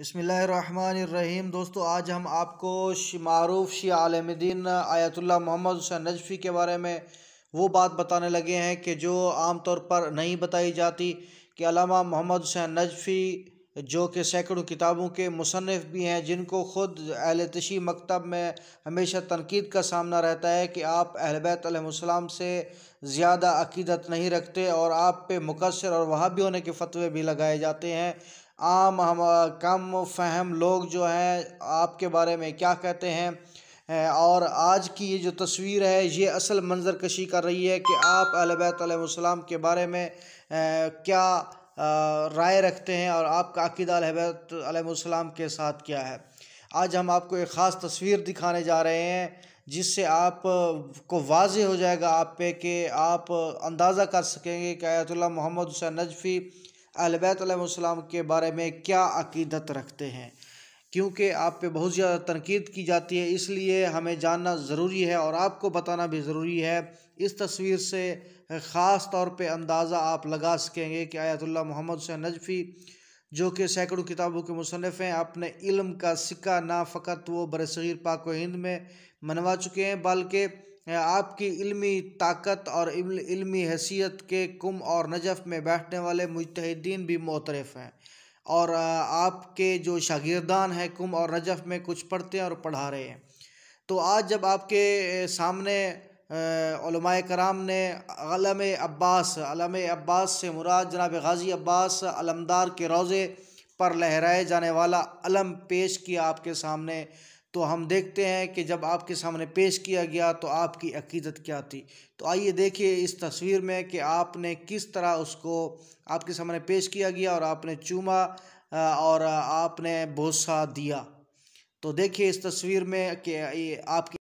बसमीम दोस्तों आज हम आपको मारूफ शी आलमदीन आयतुल्ला मोहम्मद हुसैन नजफ़ी के बारे में वो बात बताने लगे हैं कि जो आम तौर पर नहीं बताई जाती कि अलामा मोहम्मद हुसैन नजफ़ी जो कि सैकड़ों किताबों के मुसनफ़ भी हैं जिनको ख़ुद अहल तशी मकतब में हमेशा तनकीद का सामना रहता है कि आप अहलबैतम से ज़्यादा अकीदत नहीं रखते और आप पे मुकसर और वहाँ भी होने के फतवे भी लगाए जाते हैं आम हम कम फहम लोग जो हैं आपके बारे में क्या कहते हैं और आज की ये जो तस्वीर है ये असल मंजर कशी कर रही है कि आप अलबैतम के बारे में क्या राय रखते हैं और आपका अकीदा अलबैतम के साथ क्या है आज हम आपको एक ख़ास तस्वीर दिखाने जा रहे हैं जिससे आप को वाज हो जाएगा आप पे कि आप अंदाज़ा कर सकेंगे कि आयतुल्ला मोहम्मद हुसैन नजफ़ी अलबैतम के बारे में क्या अकीदत रखते हैं क्योंकि आप पे बहुत ज़्यादा तनकीद की जाती है इसलिए हमें जानना ज़रूरी है और आपको बताना भी ज़रूरी है इस तस्वीर से ख़ास तौर पे अंदाज़ा आप लगा सकेंगे कि आयतुल्ला मोहम्मद से नजफ़ी जो कि सैकड़ों किताबों के मुसनफ़ हैं अपने इल्म का सिक्का ना फ़कत वो बरसीर पाक हिंद में मनवा चुके हैं बल्कि आपकी इल्मी ताकत और इल्मी हैसियत के कुम और नजफ़ में बैठने वाले मुजतहदीन भी मोतरफ़ हैं और आपके जो शागिरदान हैं कुम और नजफ़ में कुछ पढ़ते हैं और पढ़ा रहे हैं तो आज जब आपके सामने कराम ने अलम अब्बास अलम अब्बास से मुराद जनाब गाज़ी अब्बास अलमदार के रोज़े पर लहराए जाने वाला अलम पेश किया आपके सामने तो हम देखते हैं कि जब आपके सामने पेश किया गया तो आपकी अकीदत क्या थी तो आइए देखिए इस तस्वीर में कि आपने किस तरह उसको आपके सामने पेश किया गया और आपने चूमा और आपने भूसा दिया तो देखिए इस तस्वीर में कि आपकी